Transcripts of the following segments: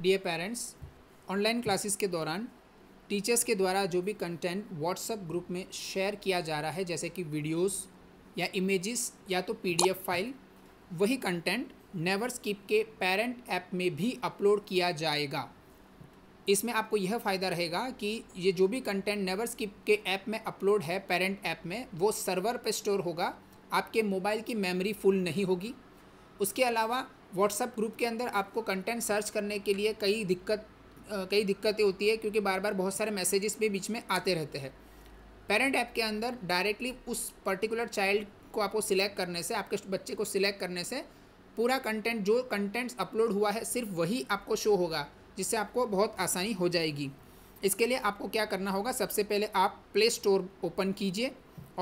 dear parents online classes के दौरान teachers के द्वारा जो भी कंटेंट व्हाट्सएप ग्रुप में शेयर किया जा रहा है जैसे कि वीडियोस या इमेजेस या तो पीडीएफ फाइल वही कंटेंट नेवर स्किप के पेरेंट ऐप में भी अपलोड किया जाएगा इसमें आपको यह फ़ायदा रहेगा कि ये जो भी कंटेंट नेवर स्किप के ऐप में अपलोड है पेरेंट ऐप में वो सर्वर पर स्टोर होगा आपके मोबाइल की मेमोरी फुल नहीं होगी उसके अलावा व्हाट्सअप ग्रुप के अंदर आपको कंटेंट सर्च करने के लिए कई दिक्कत कई दिक्कतें होती है क्योंकि बार बार बहुत सारे मैसेजेस भी बीच में आते रहते हैं पेरेंट ऐप के अंदर डायरेक्टली उस पर्टिकुलर चाइल्ड को आपको सिलेक्ट करने से आपके बच्चे को सिलेक्ट करने से पूरा कंटेंट जो कंटेंट्स अपलोड हुआ है सिर्फ वही आपको शो होगा जिससे आपको बहुत आसानी हो जाएगी इसके लिए आपको क्या करना होगा सबसे पहले आप प्ले स्टोर ओपन कीजिए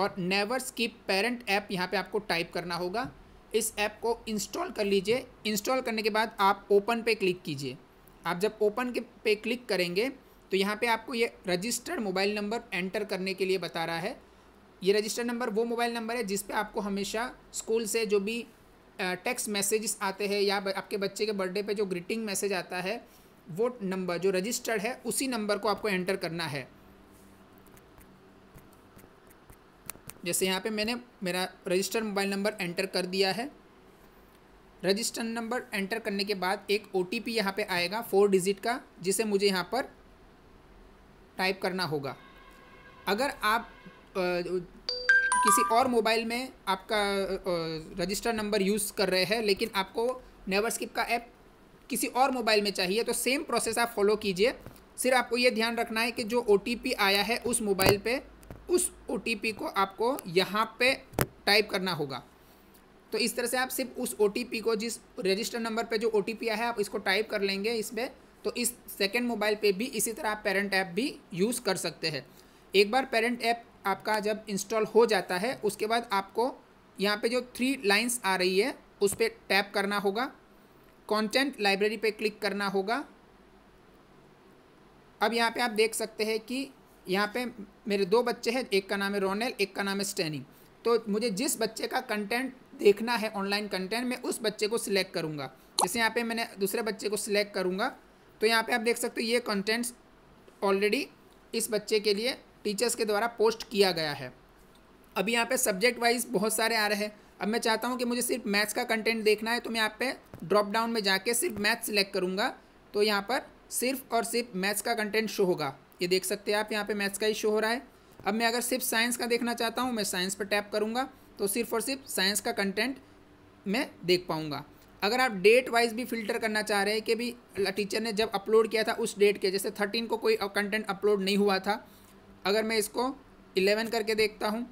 और नेवर स्किप पेरेंट ऐप यहाँ पे आपको टाइप करना होगा इस ऐप को इंस्टॉल कर लीजिए इंस्टॉल करने के बाद आप ओपन पे क्लिक कीजिए आप जब ओपन के पे क्लिक करेंगे तो यहाँ पे आपको ये रजिस्टर्ड मोबाइल नंबर एंटर करने के लिए बता रहा है ये रजिस्टर्ड नंबर वो मोबाइल नंबर है जिस पे आपको हमेशा स्कूल से जो भी टेक्स्ट मैसेजेस आते हैं या आपके बच्चे के बर्थडे पे जो ग्रीटिंग मैसेज आता है वो नंबर जो रजिस्टर्ड है उसी नंबर को आपको एंटर करना है जैसे यहाँ पे मैंने मेरा रजिस्टर मोबाइल नंबर एंटर कर दिया है रजिस्टर नंबर एंटर करने के बाद एक ओ टी पी यहाँ पर आएगा फोर डिजिट का जिसे मुझे यहाँ पर टाइप करना होगा अगर आप आ, किसी और मोबाइल में आपका रजिस्टर नंबर यूज़ कर रहे हैं लेकिन आपको नेवर स्किप का ऐप किसी और मोबाइल में चाहिए तो सेम प्रोसेस आप फॉलो कीजिए सिर्फ आपको ये ध्यान रखना है कि जो ओ आया है उस मोबाइल पे उस ओ को आपको यहाँ पे टाइप करना होगा तो इस तरह से आप सिर्फ उस ओ को जिस रजिस्टर नंबर पे जो ओ आया है आप इसको टाइप कर लेंगे इसमें तो इस सेकेंड मोबाइल पे भी इसी तरह आप पेरेंट ऐप भी यूज़ कर सकते हैं एक बार पेरेंट ऐप आपका जब इंस्टॉल हो जाता है उसके बाद आपको यहाँ पे जो थ्री लाइंस आ रही है उस पर टैप करना होगा कंटेंट लाइब्रेरी पे क्लिक करना होगा अब यहाँ पे आप देख सकते हैं कि यहाँ पे मेरे दो बच्चे हैं एक का नाम है रोनेल एक का नाम है स्टैनी तो मुझे जिस बच्चे का कंटेंट देखना है ऑनलाइन कंटेंट मैं उस बच्चे को सिलेक्ट करूँगा जैसे यहाँ पे मैंने दूसरे बच्चे को सिलेक्ट करूँगा तो यहाँ पे आप देख सकते हो ये कंटेंट्स ऑलरेडी इस बच्चे के लिए टीचर्स के द्वारा पोस्ट किया गया है अभी यहाँ पर सब्जेक्ट वाइज बहुत सारे आ रहे हैं अब मैं चाहता हूँ कि मुझे सिर्फ मैथ्स का कंटेंट देखना है तो मैं यहाँ पर ड्रॉप डाउन में जाके सिर्फ मैथ्स सिलेक्ट करूँगा तो यहाँ पर सिर्फ और सिर्फ मैथ्स का कंटेंट शो होगा ये देख सकते हैं आप यहाँ पे मैथ्स का ही शो हो रहा है अब मैं अगर सिर्फ साइंस का देखना चाहता हूँ मैं साइंस पर टैप करूँगा तो सिर्फ और सिर्फ साइंस का कंटेंट मैं देख पाऊँगा अगर आप डेट वाइज भी फिल्टर करना चाह रहे हैं कि भी टीचर ने जब अपलोड किया था उस डेट के जैसे थर्टीन को कोई कंटेंट अपलोड नहीं हुआ था अगर मैं इसको इलेवन करके देखता हूँ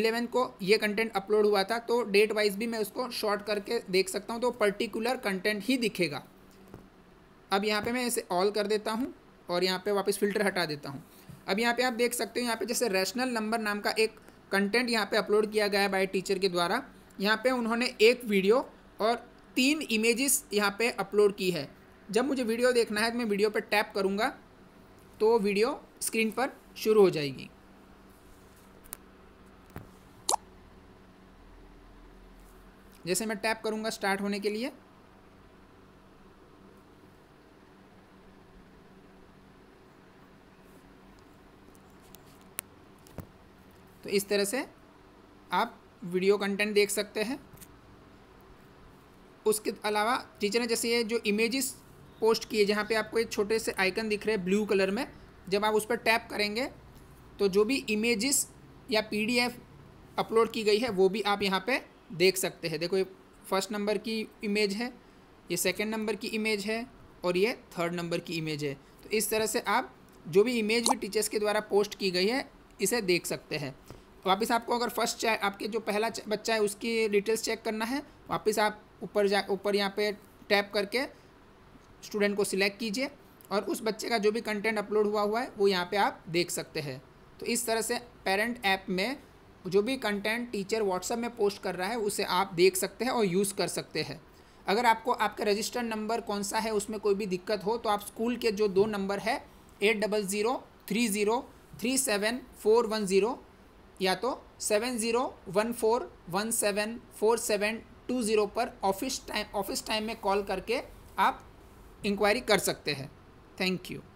इलेवन को ये कंटेंट अपलोड हुआ था तो डेट वाइज भी मैं उसको शॉर्ट करके देख सकता हूँ तो पर्टिकुलर कंटेंट ही दिखेगा अब यहाँ पे मैं इसे ऑल कर देता हूँ और यहाँ पे वापस फिल्टर हटा देता हूँ अब यहाँ पे आप देख सकते हो यहाँ पे जैसे रैशनल नंबर नाम का एक कंटेंट यहाँ पे अपलोड किया गया है बाय टीचर के द्वारा यहाँ पे उन्होंने एक वीडियो और तीन इमेजेस यहाँ पे अपलोड की है जब मुझे वीडियो देखना है तो मैं वीडियो पर टैप करूँगा तो वीडियो स्क्रीन पर शुरू हो जाएगी जैसे मैं टैप करूँगा स्टार्ट होने के लिए तो इस तरह से आप वीडियो कंटेंट देख सकते हैं उसके अलावा टीचर ने जैसे ये जो इमेजेस पोस्ट किए जहाँ पे आपको एक छोटे से आइकन दिख रहे हैं ब्लू कलर में जब आप उस पर टैप करेंगे तो जो भी इमेजेस या पीडीएफ अपलोड की गई है वो भी आप यहाँ पे देख सकते हैं देखो ये फर्स्ट नंबर की इमेज है ये सेकंड नंबर की इमेज है और ये थर्ड नंबर की इमेज है तो इस तरह से आप जो भी इमेज भी टीचर्स के द्वारा पोस्ट की गई है इसे देख सकते हैं वापस आपको अगर फर्स्ट चाहे आपके जो पहला बच्चा है उसकी डिटेल्स चेक करना है वापस आप ऊपर जा ऊपर यहाँ पे टैप करके स्टूडेंट को सिलेक्ट कीजिए और उस बच्चे का जो भी कंटेंट अपलोड हुआ हुआ है वो यहाँ पे आप देख सकते हैं तो इस तरह से पेरेंट ऐप में जो भी कंटेंट टीचर व्हाट्सएप में पोस्ट कर रहा है उसे आप देख सकते हैं और यूज़ कर सकते हैं अगर आपको आपका रजिस्टर नंबर कौन सा है उसमें कोई भी दिक्कत हो तो आप स्कूल के जो दो नंबर है eight double zero three zero three seven four one zero या तो seven zero one four one seven four seven two zero पर ऑफिस टाइम ऑफिस टाइम में कॉल करके आप इंक्वायरी कर सकते हैं थैंक यू